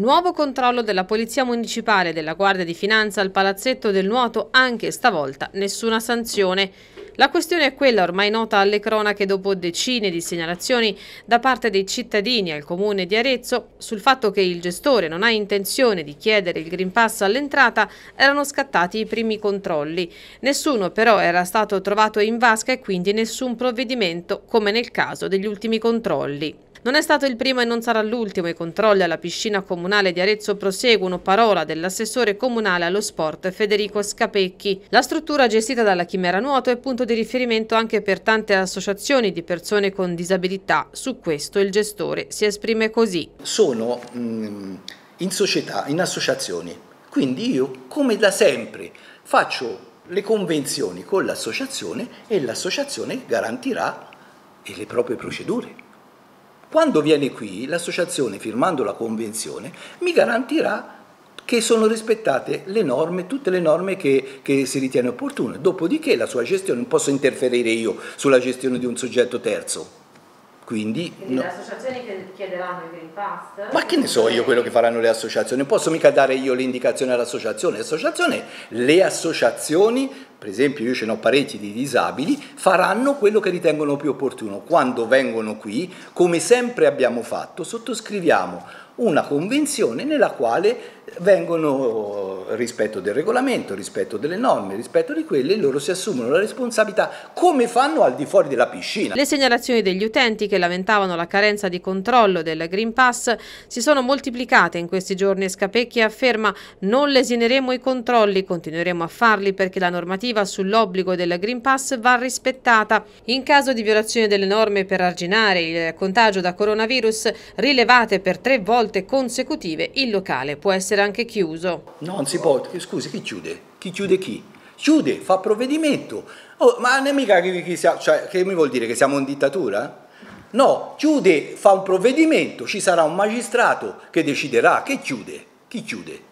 Nuovo controllo della Polizia Municipale e della Guardia di Finanza al palazzetto del nuoto, anche stavolta nessuna sanzione. La questione è quella ormai nota alle cronache dopo decine di segnalazioni da parte dei cittadini al comune di Arezzo sul fatto che il gestore non ha intenzione di chiedere il Green Pass all'entrata erano scattati i primi controlli. Nessuno però era stato trovato in vasca e quindi nessun provvedimento come nel caso degli ultimi controlli. Non è stato il primo e non sarà l'ultimo. I controlli alla piscina comunale di Arezzo proseguono, parola dell'assessore comunale allo sport Federico Scapecchi. La struttura gestita dalla Chimera Nuoto è punto di di riferimento anche per tante associazioni di persone con disabilità. Su questo il gestore si esprime così. Sono mm, in società, in associazioni, quindi io come da sempre faccio le convenzioni con l'associazione e l'associazione garantirà le proprie procedure. Quando viene qui l'associazione firmando la convenzione mi garantirà che sono rispettate le norme, tutte le norme che, che si ritiene opportune. Dopodiché la sua gestione, non posso interferire io sulla gestione di un soggetto terzo. Quindi, Quindi no. le associazioni chiederanno il Green Pass? Ma che ne so io quello che faranno le associazioni? Non posso mica dare io l'indicazione all'associazione. L'associazione, le associazioni, per esempio io ce ne ho parecchi di disabili, faranno quello che ritengono più opportuno. Quando vengono qui, come sempre abbiamo fatto, sottoscriviamo una convenzione nella quale vengono, rispetto del regolamento, rispetto delle norme, rispetto di quelle, loro si assumono la responsabilità come fanno al di fuori della piscina. Le segnalazioni degli utenti che lamentavano la carenza di controllo del Green Pass si sono moltiplicate in questi giorni e Scapecchi afferma non lesineremo i controlli, continueremo a farli perché la normativa sull'obbligo del Green Pass va rispettata. In caso di violazione delle norme per arginare il contagio da coronavirus rilevate per tre volte volte consecutive il locale può essere anche chiuso. Non si può, scusi, chi chiude? Chi chiude chi? Chiude, fa provvedimento. Oh, ma non è mica che, che, cioè, che mi vuol dire che siamo in dittatura? No, chiude, fa un provvedimento, ci sarà un magistrato che deciderà che chiude. Chi chiude?